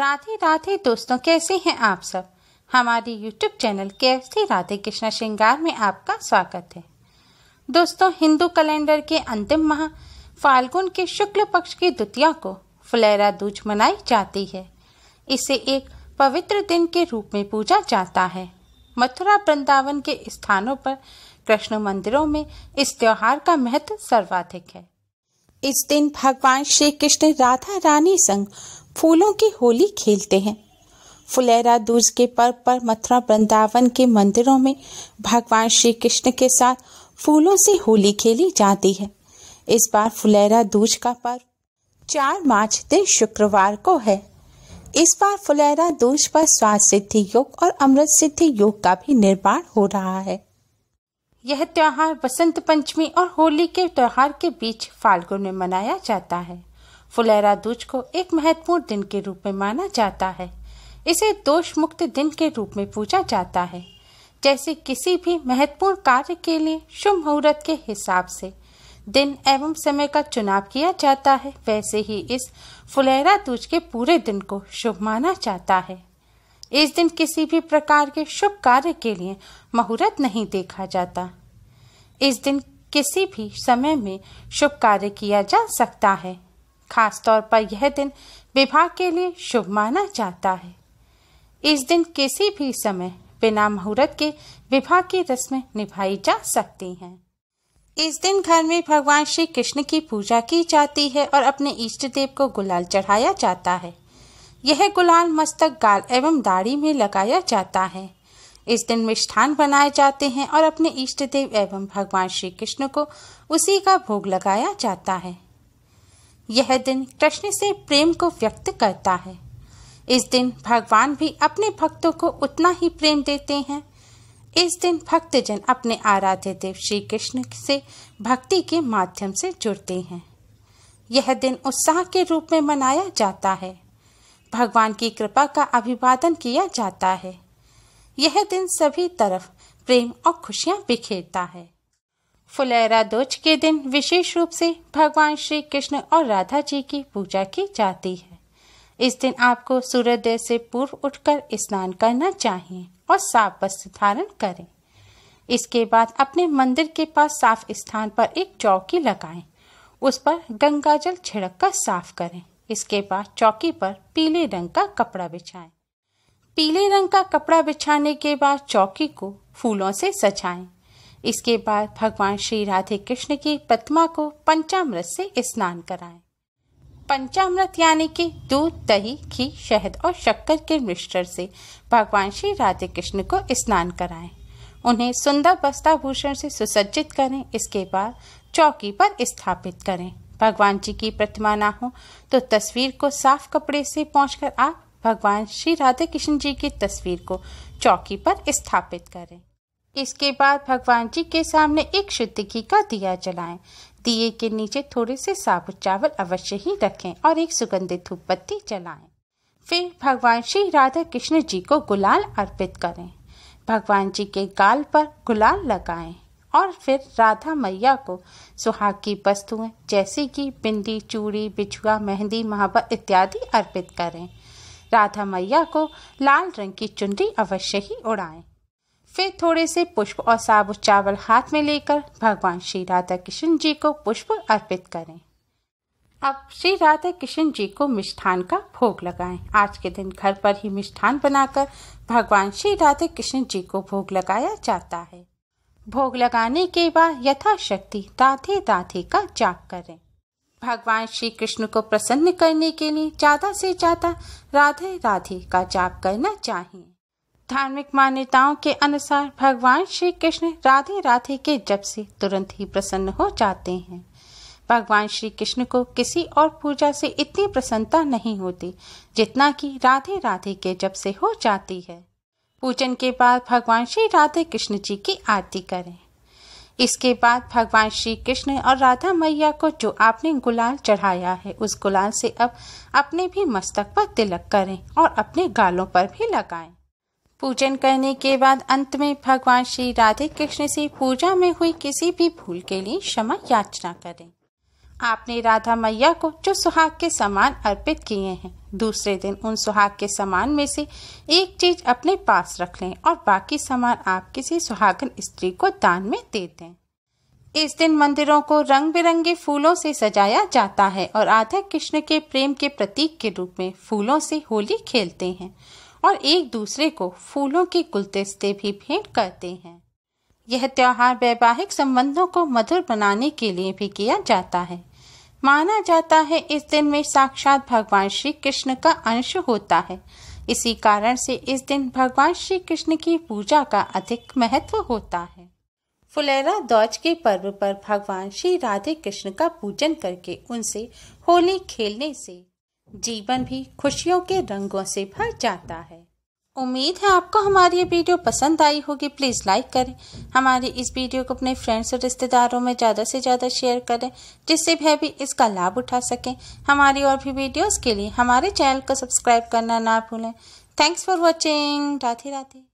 राधे राधे दोस्तों कैसे हैं आप सब हमारे यूट्यूब चैनल के राधे कृष्णा श्रृंगार में आपका स्वागत है दोस्तों हिंदू कैलेंडर के अंतिम माह फाल्गुन के शुक्ल पक्ष की द्वितीया को फुलेरा दूज मनाई जाती है इसे एक पवित्र दिन के रूप में पूजा जाता है मथुरा वृंदावन के स्थानों पर कृष्ण मंदिरों में इस त्योहार का महत्व सर्वाधिक है इस दिन भगवान श्री कृष्ण राधा रानी संग फूलों की होली खेलते हैं फुलेरा दूज के पर्व पर मथुरा वृंदावन के मंदिरों में भगवान श्री कृष्ण के साथ फूलों से होली खेली जाती है इस बार फुलेरा दूज का पर्व चार मार्च दिन शुक्रवार को है इस बार फुलेरा दूज पर स्वास्थ्य सिद्धि योग और अमृत सिद्धि योग का भी निर्माण हो रहा है यह त्योहार बसंत पंचमी और होली के त्योहार के बीच फाल्गुन में मनाया जाता है फुलेरा दूज को एक महत्वपूर्ण दिन के रूप में माना जाता है इसे दोष मुक्त दिन के रूप में पूजा जाता है जैसे किसी भी महत्वपूर्ण कार्य के लिए शुभ मुहूर्त के हिसाब से दिन एवं समय का चुनाव किया जाता है वैसे ही इस फुलेरा दूज के पूरे दिन को शुभ माना जाता है इस दिन किसी भी प्रकार के शुभ कार्य के लिए मुहूर्त नहीं देखा जाता इस दिन किसी भी समय में शुभ कार्य किया जा सकता है खास तौर पर यह दिन विवाह के लिए शुभ माना जाता है इस दिन किसी भी समय बिना मुहूर्त के विवाह की रस्में निभाई जा सकती हैं इस दिन घर में भगवान श्री कृष्ण की पूजा की जाती है और अपने इष्ट देव को गुलाल चढ़ाया जाता है यह गुलाल मस्तक गाल एवं दाढ़ी में लगाया जाता है इस दिन मिष्ठान बनाए जाते हैं और अपने इष्ट देव एवं भगवान श्री कृष्ण को उसी का भोग लगाया जाता है यह दिन कृष्ण से प्रेम को व्यक्त करता है इस दिन भगवान भी अपने भक्तों को उतना ही प्रेम देते हैं इस दिन भक्तजन अपने आराध्य देव श्री कृष्ण से भक्ति के माध्यम से जुड़ते हैं यह दिन उत्साह के रूप में मनाया जाता है भगवान की कृपा का अभिवादन किया जाता है यह दिन सभी तरफ प्रेम और खुशियां बिखेरता है फुलेरा दोज के दिन विशेष रूप से भगवान श्री कृष्ण और राधा जी की पूजा की जाती है इस दिन आपको सूर्योदय से पूर्व उठकर स्नान करना चाहिए और साफ वस्त्र धारण करें इसके बाद अपने मंदिर के पास साफ स्थान पर एक चौकी लगाएं उस पर गंगा जल छिड़क कर साफ करें इसके बाद चौकी पर पीले रंग का कपड़ा बिछाएं पीले रंग का कपड़ा बिछाने के बाद चौकी को फूलों से सजाएं इसके बाद भगवान श्री राधे कृष्ण की प्रतिमा को पंचामृत से स्नान कराएं। पंचामृत यानी कि दूध दही घी शहद और शक्कर के मिश्रण से भगवान श्री राधे कृष्ण को स्नान कराएं। उन्हें सुंदर वस्त्राभूषण से सुसज्जित करें इसके बाद चौकी पर स्थापित करें भगवान जी की प्रतिमा ना हो तो तस्वीर को साफ कपड़े से पहुँच आप भगवान श्री राधे कृष्ण जी की तस्वीर को चौकी पर स्थापित करें इसके बाद भगवान जी के सामने एक शुद्ध घी का दिया जलाएं दिए के नीचे थोड़े से साबुत चावल अवश्य ही रखें और एक सुगंधित धूप पत्ती जलाएं फिर भगवान श्री राधा कृष्ण जी को गुलाल अर्पित करें भगवान जी के गाल पर गुलाल लगाएं और फिर राधा मैया को सुहाग की वस्तुएं जैसे कि बिंदी चूड़ी बिछुआ मेहंदी महाबर इत्यादि अर्पित करें राधा मैया को लाल रंग की चुनरी अवश्य ही उड़ाएं फिर थोड़े से पुष्प और साबुत चावल हाथ में लेकर भगवान श्री राधा कृष्ण जी को पुष्प अर्पित करें अब श्री राधा कृष्ण जी को मिष्ठान का भोग लगाएं। आज के दिन घर पर ही मिष्ठान बनाकर भगवान श्री राधा कृष्ण जी को भोग लगाया जाता है भोग लगाने के बाद यथाशक्ति राधे राधे का जाप करें भगवान श्री कृष्ण को प्रसन्न करने के लिए ज़्यादा से ज़्यादा राधे राधे का जाप करना चाहिए धार्मिक मान्यताओं के अनुसार भगवान श्री कृष्ण राधे राधे के जप से तुरंत ही प्रसन्न हो जाते हैं भगवान श्री कृष्ण को किसी और पूजा से इतनी प्रसन्नता नहीं होती जितना कि राधे राधे के जब से हो जाती है पूजन के बाद भगवान श्री राधे कृष्ण जी की आरती करें इसके बाद भगवान श्री कृष्ण और राधा मैया को जो आपने गुलाल चढ़ाया है उस गुलाल से अब अपने भी मस्तक पर तिलक करें और अपने गालों पर भी लगाएं पूजन करने के बाद अंत में भगवान श्री राधे कृष्ण से पूजा में हुई किसी भी भूल के लिए क्षमा याचना करें आपने राधा मैया को जो सुहाग के समान अर्पित किए हैं दूसरे दिन उन सुहाग के समान में से एक चीज अपने पास रख लें और बाकी सामान आप किसी सुहागन स्त्री को दान में दे दें इस दिन मंदिरों को रंग बिरंगे फूलों से सजाया जाता है और राधा कृष्ण के प्रेम के प्रतीक के रूप में फूलों से होली खेलते हैं और एक दूसरे को फूलों के गुलदस्ते भी भेंट करते हैं यह त्यौहार वैवाहिक संबंधों को मधुर बनाने के लिए भी किया जाता है माना जाता है इस दिन में साक्षात भगवान श्री कृष्ण का अंश होता है इसी कारण से इस दिन भगवान श्री कृष्ण की पूजा का अधिक महत्व होता है फुलेरा दौज के पर्व पर भगवान श्री राधे कृष्ण का पूजन करके उनसे होली खेलने से जीवन भी खुशियों के रंगों से भर जाता है उम्मीद है आपको हमारी ये वीडियो पसंद आई होगी प्लीज़ लाइक करें हमारे इस वीडियो को अपने फ्रेंड्स और रिश्तेदारों में ज़्यादा से ज़्यादा शेयर करें जिससे वह भी इसका लाभ उठा सकें हमारी और भी वीडियोस के लिए हमारे चैनल को सब्सक्राइब करना ना भूलें thanks for watching Radhe Radhe